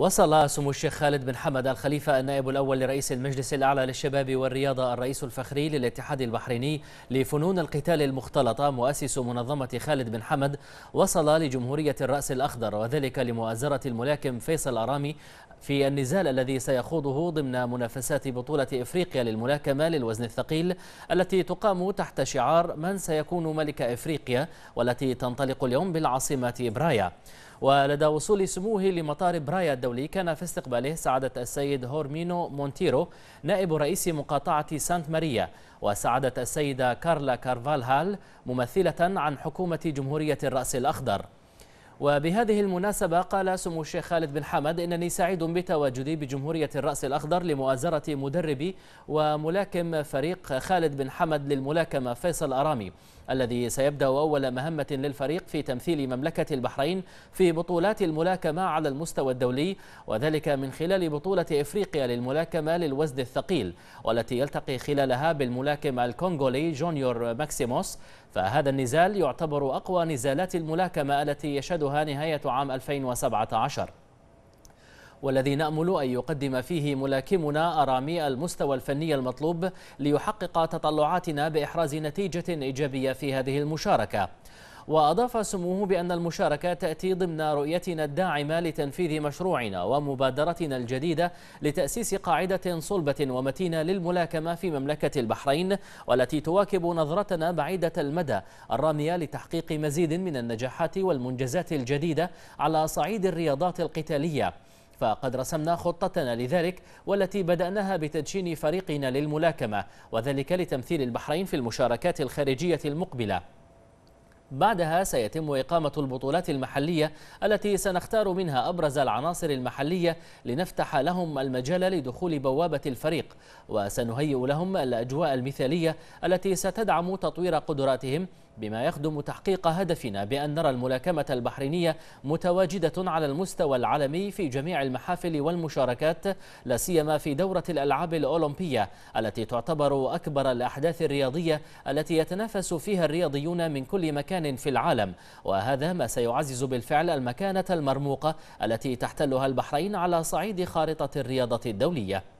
وصل سمو الشيخ خالد بن حمد الخليفة النائب الأول لرئيس المجلس الأعلى للشباب والرياضة الرئيس الفخري للاتحاد البحريني لفنون القتال المختلطة مؤسس منظمة خالد بن حمد وصل لجمهورية الرأس الأخضر وذلك لمؤازرة الملاكم فيصل أرامي في النزال الذي سيخوضه ضمن منافسات بطولة إفريقيا للملاكمة للوزن الثقيل التي تقام تحت شعار من سيكون ملك إفريقيا والتي تنطلق اليوم بالعاصمة برايا ولدى وصول سموه لمطار برايا الدولي كان في استقباله سعادة السيد هورمينو مونتيرو نائب رئيس مقاطعة سانت ماريا وسعادة السيدة كارلا كارفالهال ممثلة عن حكومة جمهورية الرأس الأخضر وبهذه المناسبة قال سمو الشيخ خالد بن حمد إنني سعيد بتواجدي بجمهورية الرأس الأخضر لمؤازرة مدربي وملاكم فريق خالد بن حمد للملاكمة فيصل أرامي الذي سيبدأ أول مهمة للفريق في تمثيل مملكة البحرين في بطولات الملاكمة على المستوى الدولي وذلك من خلال بطولة إفريقيا للملاكمة للوزن الثقيل والتي يلتقي خلالها بالملاكم الكونغولي جونيور ماكسيموس فهذا النزال يعتبر أقوى نزالات الملاكمة التي يشهدها نهاية عام 2017 والذي نأمل أن يقدم فيه ملاكمنا أرامي المستوى الفني المطلوب ليحقق تطلعاتنا بإحراز نتيجة إيجابية في هذه المشاركة وأضاف سموه بأن المشاركة تأتي ضمن رؤيتنا الداعمة لتنفيذ مشروعنا ومبادرتنا الجديدة لتأسيس قاعدة صلبة ومتينة للملاكمة في مملكة البحرين والتي تواكب نظرتنا بعيدة المدى الرامية لتحقيق مزيد من النجاحات والمنجزات الجديدة على صعيد الرياضات القتالية فقد رسمنا خطتنا لذلك والتي بدأناها بتدشين فريقنا للملاكمة وذلك لتمثيل البحرين في المشاركات الخارجية المقبلة بعدها سيتم إقامة البطولات المحلية التي سنختار منها أبرز العناصر المحلية لنفتح لهم المجال لدخول بوابة الفريق وسنهيئ لهم الأجواء المثالية التي ستدعم تطوير قدراتهم بما يخدم تحقيق هدفنا بأن نرى الملاكمة البحرينية متواجدة على المستوى العالمي في جميع المحافل والمشاركات لا سيما في دورة الألعاب الأولمبية التي تعتبر أكبر الأحداث الرياضية التي يتنافس فيها الرياضيون من كل مكان في العالم وهذا ما سيعزز بالفعل المكانة المرموقة التي تحتلها البحرين على صعيد خارطة الرياضة الدولية